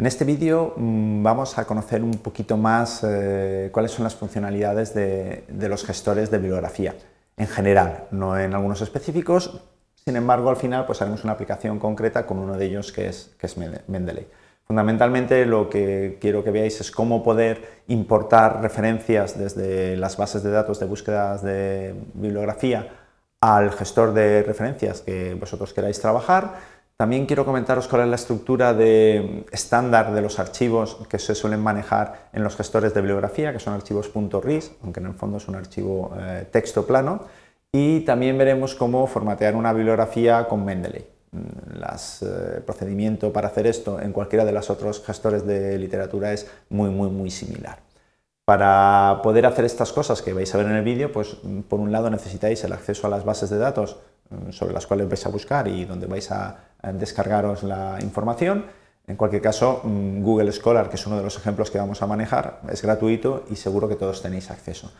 En este vídeo mm, vamos a conocer un poquito más eh, cuáles son las funcionalidades de, los gestores de bibliografía en general, no en algunos específicos. Sin embargo, al final pues haremos una aplicación concreta con uno de ellos que es, que es Mendeley. Fundamentalmente lo que quiero que veáis es cómo poder importar referencias desde las bases de datos de búsquedas de bibliografía al gestor de referencias que vosotros queráis trabajar también quiero comentaros cuál es la estructura de, estándar de los archivos que se suelen manejar en los gestores de bibliografía, que son archivos .ris, aunque en el fondo es un archivo eh, texto plano, y también veremos cómo formatear una bibliografía con Mendeley. Mm, el eh, procedimiento para hacer esto en cualquiera de los otros gestores de literatura es muy, muy, muy similar. Para poder hacer estas cosas que vais a ver en el vídeo, pues mm, por un lado necesitáis el acceso a las bases de datos Mm, sobre las cuales vais a buscar y donde vais a descargaros la información. En cualquier caso, mm, Google Scholar, que es uno de los ejemplos que vamos a manejar, es gratuito y seguro que todos tenéis acceso.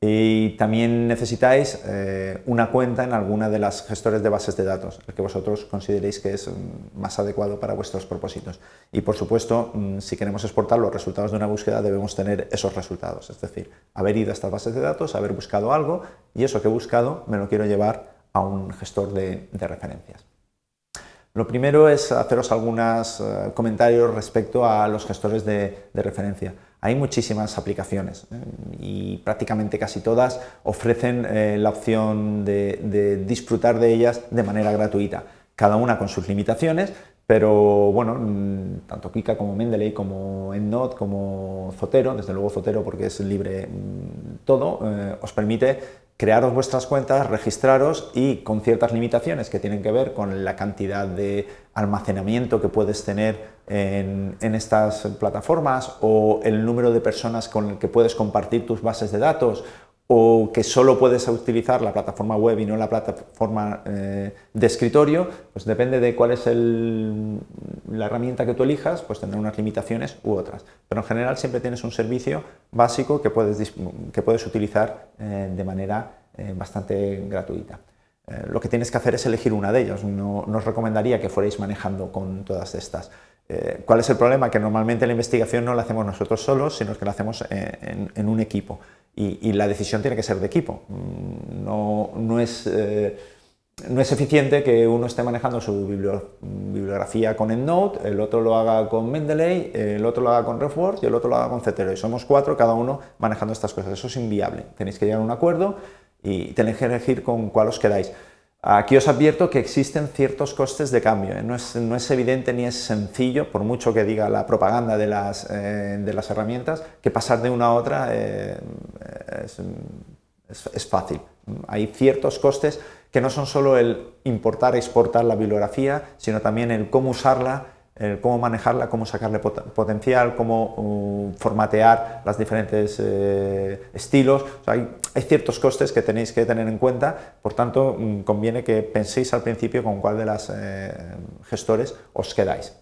Y también necesitáis eh, una cuenta en alguna de las gestores de bases de datos, el que vosotros consideréis que es mm, más adecuado para vuestros propósitos. Y por supuesto, si queremos exportar los resultados de una búsqueda, debemos tener esos resultados, es decir, haber ido a estas bases de datos, haber buscado algo y eso que he buscado me lo quiero llevar a un gestor de, referencias. Lo primero es haceros algunos eh, comentarios respecto a los gestores de, referencia. Hay muchísimas aplicaciones eh, y prácticamente casi todas ofrecen eh, la opción de, disfrutar de ellas de manera gratuita, cada una con sus limitaciones, pero bueno, mm, tanto Kika como Mendeley, como EndNote, como Zotero, desde luego Zotero porque es libre mm, todo, os permite crearos vuestras cuentas, registraros y con ciertas limitaciones que tienen que ver con la cantidad de almacenamiento que puedes tener en, en, estas plataformas o el número de personas con el que puedes compartir tus bases de datos o que solo puedes utilizar la plataforma web y no la plataforma eh, de escritorio, pues depende de cuál es la herramienta que tú elijas, pues tendrá unas limitaciones u otras. Pero en general siempre tienes un servicio básico que puedes, utilizar eh, de manera eh, bastante gratuita. lo que tienes que hacer es elegir una de ellas. No, os recomendaría que fuerais manejando con todas estas. ¿Cuál es el problema? Que normalmente la investigación no la hacemos nosotros solos, sino que la hacemos en un equipo. Y, la decisión tiene que ser de equipo. Mm, no, no es, eh, no es eficiente que uno esté manejando su bibliografía con EndNote, el otro lo haga con Mendeley, el otro lo haga con RefWorks y el otro lo haga con Cetero. Y somos cuatro, cada uno manejando estas cosas. Eso es inviable. Tenéis que llegar a un acuerdo y tenéis que elegir con cuál os quedáis. Aquí os advierto que existen ciertos costes de cambio. ¿eh? No, es, no, es, evidente ni es sencillo, por mucho que diga la propaganda de las, eh, de las herramientas, que pasar de una a otra es, fácil. Hay ciertos costes que no son solo el importar e exportar la bibliografía, sino también el cómo usarla, el cómo manejarla, cómo sacarle potencial, cómo uh, formatear las diferentes eh, estilos. hay, ciertos costes que tenéis que tener en cuenta, por tanto, mm, conviene que penséis al principio con cuál de las eh, gestores os quedáis.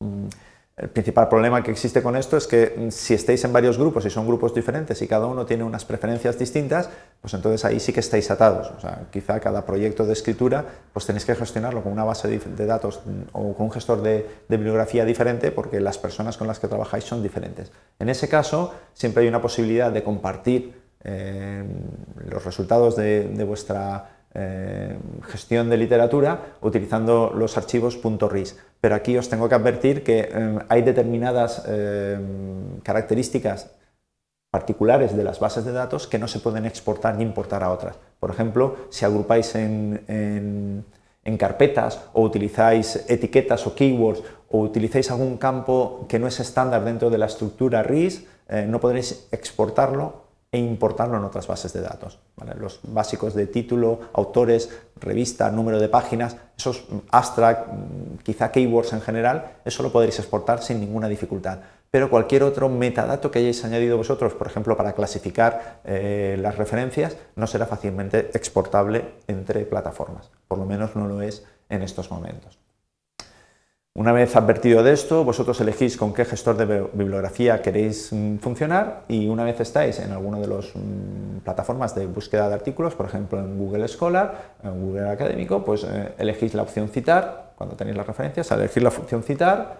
Mm, el principal problema que existe con esto es que mm, si estáis en varios grupos y son grupos diferentes y cada uno tiene unas preferencias distintas, pues entonces ahí sí que estáis atados. O sea, quizá cada proyecto de escritura pues tenéis que gestionarlo con una base de datos mm, o con un gestor de, bibliografía diferente porque las personas con las que trabajáis son diferentes. En ese caso, siempre hay una posibilidad de compartir eh, los resultados de vuestra eh, gestión de literatura utilizando los archivos .ris. Pero aquí os tengo que advertir que eh, hay determinadas eh, características particulares de las bases de datos que no se pueden exportar ni importar a otras. Por ejemplo, si agrupáis en, en carpetas o utilizáis etiquetas o keywords o utilizáis algún campo que no es estándar dentro de la estructura RIS, no podréis exportarlo e importarlo en otras bases de datos. Los básicos de título, autores, revista, número de páginas, esos abstract, quizá keywords en general, eso lo podréis exportar sin ninguna dificultad. Pero cualquier otro metadato que hayáis añadido vosotros, por ejemplo, para clasificar eh, las referencias, no será fácilmente exportable entre plataformas. Por lo menos no lo es en estos momentos. Una vez advertido de esto, vosotros elegís con qué gestor de bibliografía queréis mm, funcionar y una vez estáis en alguna de las mm, plataformas de búsqueda de artículos, por ejemplo en Google Scholar, en Google Académico, pues eh, elegís la opción citar, cuando tenéis las referencias, al elegir la función citar,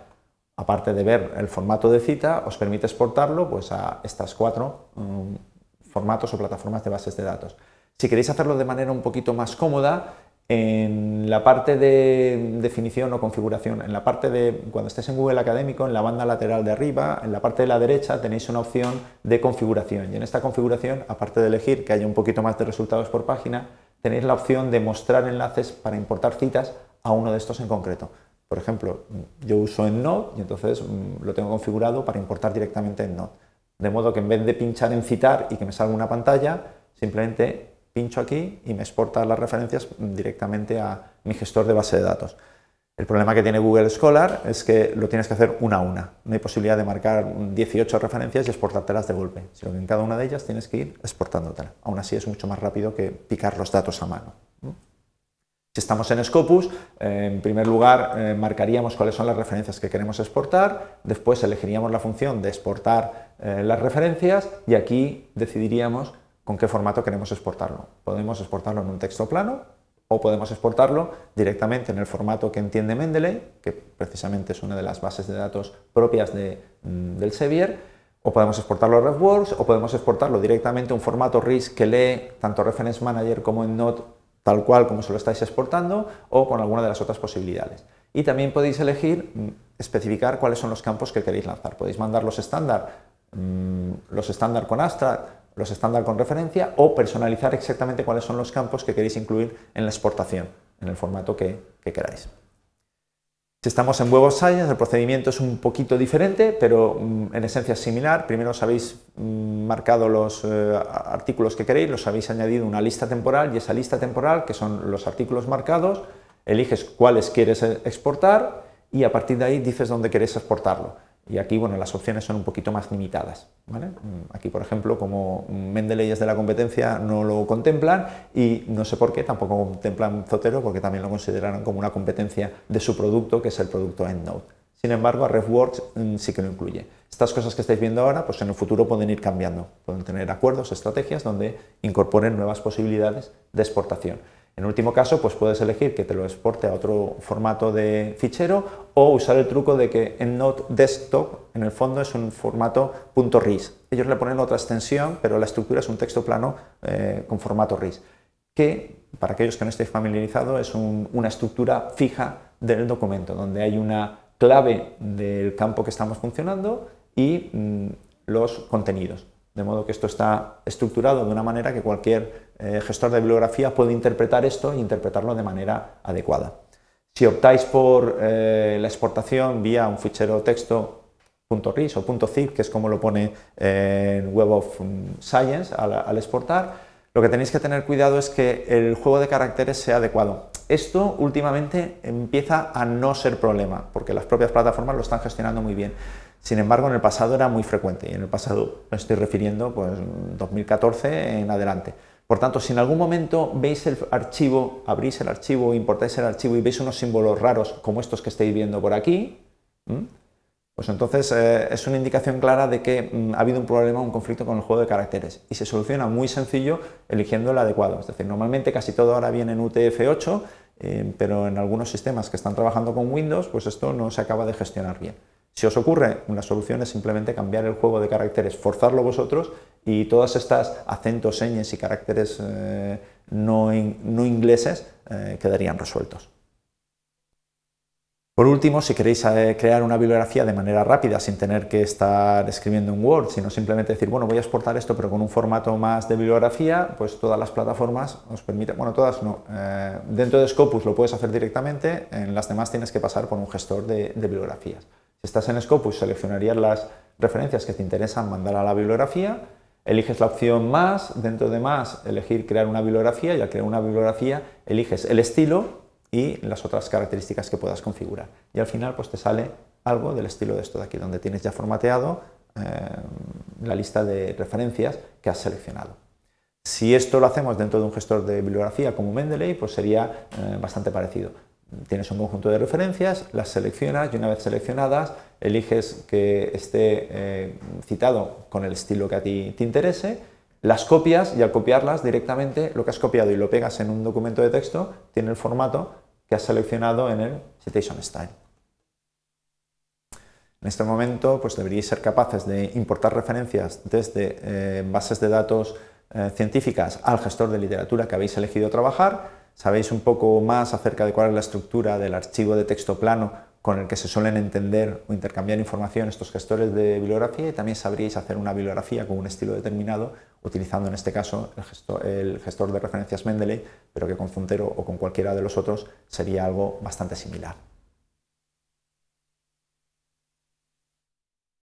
aparte de ver el formato de cita, os permite exportarlo pues, a estas cuatro mm, formatos o plataformas de bases de datos. Si queréis hacerlo de manera un poquito más cómoda, en la parte de definición o configuración, en la parte de cuando estés en Google Académico, en la banda lateral de arriba, en la parte de la derecha tenéis una opción de configuración y en esta configuración, aparte de elegir que haya un poquito más de resultados por página, tenéis la opción de mostrar enlaces para importar citas a uno de estos en concreto. Por ejemplo, yo uso en Node y entonces mm, lo tengo configurado para importar directamente en Node. De modo que en vez de pinchar en citar y que me salga una pantalla, simplemente pincho aquí y me exporta las referencias directamente a mi gestor de base de datos. El problema que tiene Google Scholar es que lo tienes que hacer una a una. No hay posibilidad de marcar 18 referencias y exportártelas de golpe, sino que en cada una de ellas tienes que ir exportándotela. Aún así es mucho más rápido que picar los datos a mano. Si estamos en Scopus, eh, en primer lugar eh, marcaríamos cuáles son las referencias que queremos exportar, después elegiríamos la función de exportar eh, las referencias y aquí decidiríamos con qué formato queremos exportarlo. Podemos exportarlo en un texto plano o podemos exportarlo directamente en el formato que entiende Mendeley, que precisamente es una de las bases de datos propias de, mm, del Sevier, o podemos exportarlo a RefWorks, o podemos exportarlo directamente a un formato RIS que lee tanto Reference Manager como en Node tal cual como se lo estáis exportando, o con alguna de las otras posibilidades. Y también podéis elegir mm, especificar cuáles son los campos que queréis lanzar. Podéis mandar los estándar, mm, los estándar con Astra, los estándar con referencia o personalizar exactamente cuáles son los campos que queréis incluir en la exportación, en el formato que, queráis. Si estamos en Web of Science, el procedimiento es un poquito diferente, pero mm, en esencia es similar. Primero os habéis mm, marcado los eh, artículos que queréis, los habéis añadido una lista temporal y esa lista temporal, que son los artículos marcados, eliges cuáles quieres eh, exportar y a partir de ahí dices dónde queréis exportarlo. Y aquí, bueno, las opciones son un poquito más limitadas. ¿vale? Mm, aquí, por ejemplo, como Mendeley Leyes de la Competencia no lo contemplan y no sé por qué tampoco contemplan Zotero porque también lo consideraron como una competencia de su producto, que es el producto EndNote. Sin embargo, a RefWorks mm, sí que lo incluye. Estas cosas que estáis viendo ahora, pues en el futuro pueden ir cambiando. Pueden tener acuerdos, estrategias donde incorporen nuevas posibilidades de exportación. En último caso, pues puedes elegir que te lo exporte a otro formato de fichero o usar el truco de que EndNote Desktop en el fondo es un formato .ris. Ellos le ponen otra extensión, pero la estructura es un texto plano eh, con formato RIS, que para aquellos que no estéis familiarizados es una estructura fija del documento, donde hay una clave del campo que estamos funcionando y mm, los contenidos. De modo que esto está estructurado de una manera que cualquier eh, gestor de bibliografía puede interpretar esto e interpretarlo de manera adecuada. Si optáis por eh, la exportación vía un fichero texto .ris o .zip, que es como lo pone eh, en Web of Science al exportar, lo que tenéis que tener cuidado es que el juego de caracteres sea adecuado. Esto últimamente empieza a no ser problema, porque las propias plataformas lo están gestionando muy bien. Sin embargo, en el pasado era muy frecuente, y en el pasado me estoy refiriendo pues 2014 en adelante. Por tanto, si en algún momento veis el archivo, abrís el archivo, importáis el archivo y veis unos símbolos raros como estos que estáis viendo por aquí, pues entonces eh, es una indicación clara de que mm, ha habido un problema, un conflicto con el juego de caracteres. Y se soluciona muy sencillo eligiendo el adecuado. Es decir, normalmente casi todo ahora viene en UTF-8, eh, pero en algunos sistemas que están trabajando con Windows, pues esto no se acaba de gestionar bien. Si os ocurre, una solución es simplemente cambiar el juego de caracteres, forzarlo vosotros y todas estas acentos, señas y caracteres eh, no, ingleses eh, quedarían resueltos. Por último, si queréis eh, crear una bibliografía de manera rápida, sin tener que estar escribiendo en Word, sino simplemente decir, bueno, voy a exportar esto, pero con un formato más de bibliografía, pues todas las plataformas os permiten, bueno, todas no, dentro de Scopus lo puedes hacer directamente, en las demás tienes que pasar por un gestor de bibliografías estás en Scopus, pues seleccionarías las referencias que te interesan mandar a la bibliografía, eliges la opción más, dentro de más elegir crear una bibliografía y al crear una bibliografía eliges el estilo y las otras características que puedas configurar. Y al final pues te sale algo del estilo de esto de aquí, donde tienes ya formateado eh, la lista de referencias que has seleccionado. Si esto lo hacemos dentro de un gestor de bibliografía como Mendeley, pues sería eh, bastante parecido tienes un conjunto de referencias, las seleccionas y una vez seleccionadas eliges que esté eh, citado con el estilo que a ti te interese, las copias y al copiarlas directamente lo que has copiado y lo pegas en un documento de texto tiene el formato que has seleccionado en el Citation Style. En este momento pues deberíais ser capaces de importar referencias desde eh, bases de datos eh, científicas al gestor de literatura que habéis elegido trabajar sabéis un poco más acerca de cuál es la estructura del archivo de texto plano con el que se suelen entender o intercambiar información estos gestores de bibliografía y también sabríais hacer una bibliografía con un estilo determinado, utilizando en este caso el gestor, el gestor de referencias Mendeley, pero que con Funtero o con cualquiera de los otros sería algo bastante similar.